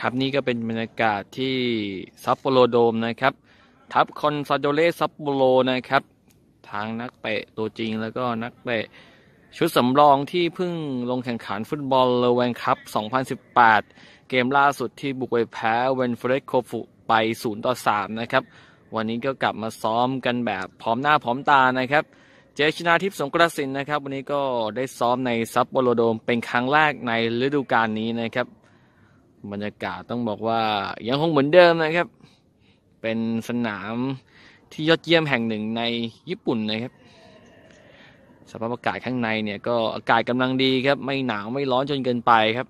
ครับนี่ก็เป็นบรรยากาศที่ซัปโปโรโดมนะครับ ทัพคอนซาโดเลซัปโปโรนะครับ ทางนักเตะตัวจริงแล้วก็นักเตะชุดสำรองที่เพิ่งลงแข่งขันฟุตบอลเลเวนคัพ 2018 เกมล่าสุดที่บุกไปแพ้เวนเฟรดโคฟุไป0ต่อ3นะครับ วันนี้ก็กลับมาซ้อมกันแบบพร้อมหน้าพร้อมตานะครับ เจชนาทิพย์สงกรสินนะครับวันนี้ก็ได้ซ้อมในซับโบโลโดม เป็นครั้งแรกในฤดูกาลนี้นะครับบรรยากาศต้องบอกว่า ยังคงเหมือนเดิมนะครับ เป็นสนามที่ยอดเยี่ยมแห่งหนึ่งในญี่ปุ่นนะครับ สภาพอากาศข้างในเนี่ยก็อากาศกำลังดีครับ ไม่หนาวไม่ร้อนจนเกินไปครับ